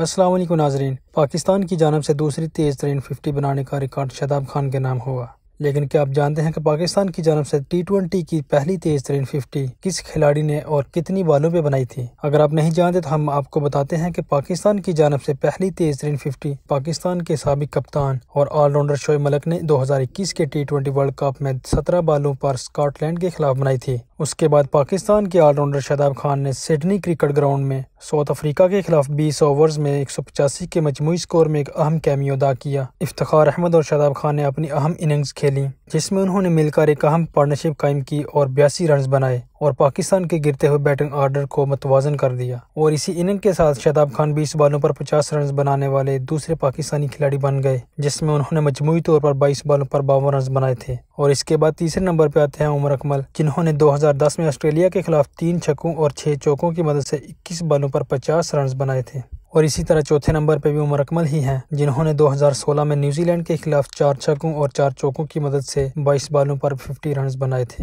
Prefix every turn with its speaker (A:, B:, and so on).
A: असलम नाजरीन पाकिस्तान की जानब से दूसरी तेज़ तरीन फिफ्टी बनाने का रिकॉर्ड शदाब खान के नाम हुआ लेकिन क्या आप जानते हैं कि पाकिस्तान की जानब से टी ट्वेंटी की पहली तेज तरीन फिफ्टी किस खिलाड़ी ने और कितनी बालों पे बनाई थी अगर आप नहीं जानते तो हम आपको बताते हैं कि पाकिस्तान की जानब से पहली तेज तरीन फिफ्टी पाकिस्तान के सबक कप्तान और ऑलराउंडर शोए मलक ने 2021 के टी ट्वेंटी वर्ल्ड कप में सत्रह बालों पर स्कॉटलैंड के खिलाफ बनाई थी उसके बाद पाकिस्तान के ऑलराउंडर शादाब खान ने सिडनी क्रिकेट ग्राउंड में साउथ अफ्रीका के खिलाफ 20 ओवर्स में एक सौ पचासी के मजमू स्कोर में एक अहम कैमियों अदा किया इफ्तार अहमद और शादाब खान ने अपनी अहम इनिंग्स खेली जिसमें उन्होंने मिलकर एक अहम पार्टनरशिप कायम की और बयासी रन बनाए और पाकिस्तान के गिरते हुए बैटिंग ऑर्डर को मतवाजन कर दिया और इसी इनिंग के साथ शताब खान बीस बालों पर पचास रन बनाने वाले दूसरे पाकिस्तानी खिलाड़ी बन गए जिसमें उन्होंने मजमू तौर पर बाईस बालों पर बावन रन बनाए थे और इसके बाद तीसरे नंबर पर आते हैं उमर अकमल जिन्होंने 2010 में ऑस्ट्रेलिया के खिलाफ तीन छक्कों और छह चौकों की मदद से 21 बालों पर 50 रन बनाए थे और इसी तरह चौथे नंबर पर भी उमर अकमल ही हैं जिन्होंने 2016 में न्यूजीलैंड के खिलाफ चार छक्कों और चार चौकों की मदद से 22 बालों पर 50 रन बनाए थे